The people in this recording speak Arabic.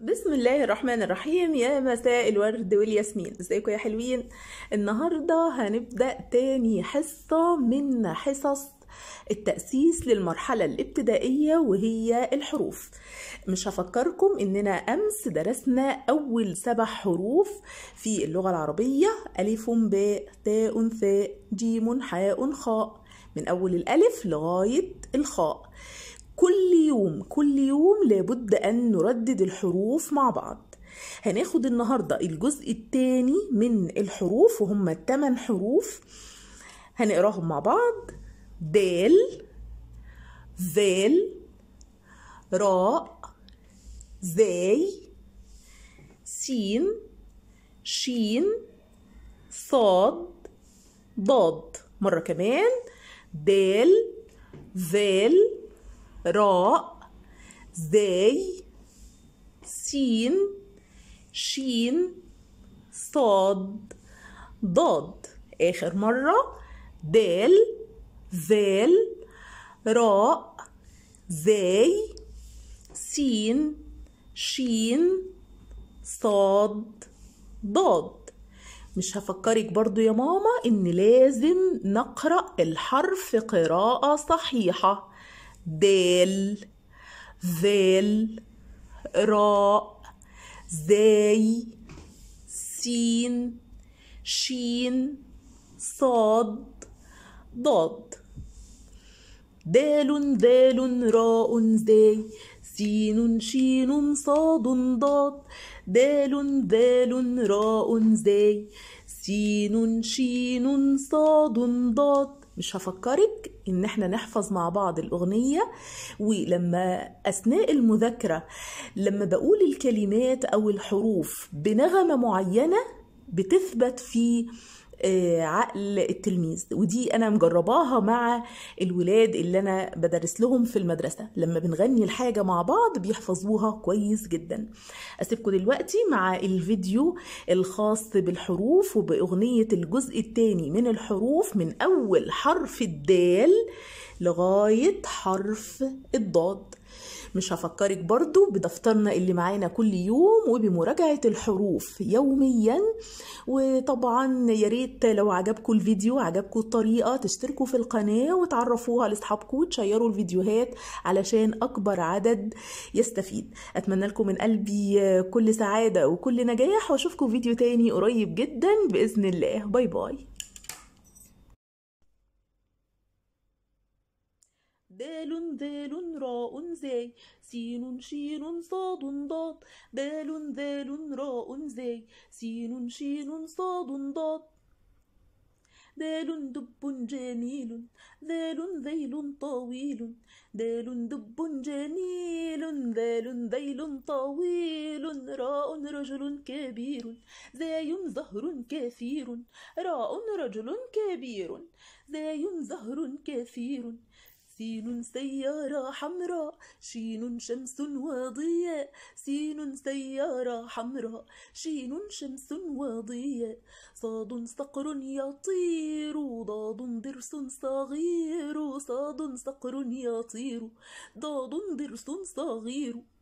بسم الله الرحمن الرحيم يا مساء الورد والياسمين ازيكم يا حلوين النهارده هنبدا تاني حصه من حصص التأسيس للمرحلة الابتدائية وهي الحروف مش هفكركم إننا أمس درسنا أول سبع حروف في اللغة العربية ألف باء تاء ثاء جيم حاء خاء من أول الألف لغاية الخاء كل يوم كل يوم لابد أن نردد الحروف مع بعض هناخد النهاردة الجزء الثاني من الحروف وهم الثمان حروف هنقراهم مع بعض دال ذال راء زاي سين شين صاد ضاد مرة كمان دال ذال راء زاي سين شين صاد ضاد آخر مرة دال ذال راء زاي سين شين صاد ضاد مش هفكرك برضو يا ماما ان لازم نقرأ الحرف قراءة صحيحة دال ذال راء زاي سين شين صاد ضاد دال ذال راء زاي سين شين صاد ضاد دال ذال راء زاي سين شين صاد ضاد مش هفكرك ان احنا نحفظ مع بعض الاغنيه ولما اثناء المذاكره لما بقول الكلمات او الحروف بنغمه معينه بتثبت في آه، عقل التلميذ ودي انا مجرباها مع الولاد اللي انا بدرس لهم في المدرسه لما بنغني الحاجه مع بعض بيحفظوها كويس جدا اسيبكم دلوقتي مع الفيديو الخاص بالحروف وباغنيه الجزء الثاني من الحروف من اول حرف الدال لغاية حرف الضاد مش هفكرك برضو بدفترنا اللي معانا كل يوم وبمراجعة الحروف يوميا وطبعا يا ريت لو عجبكم الفيديو عجبكم الطريقة تشتركوا في القناة وتعرفوها لاصحابكم وتشيروا الفيديوهات علشان أكبر عدد يستفيد أتمنى لكم من قلبي كل سعادة وكل نجاح وأشوفكم فيديو تاني قريب جدا بإذن الله باي باي دال دال راء زاي سين شين صاد ضاد دال دال راء زاي سين شين صاد ضاد دال دب جميل ذال ذيل طويل دال دب جميل ذال ذيل طويل راء رجل كبير زاي زهر كثير راء رجل كبير زاي زهر كثير سين سيارة حمراء شين شمس وضياء سين سيارة حمراء شين شمس وضياء صاد صقر يطير ضاد ضرس صغير صاد صقر يطير ضاد ضرس صغير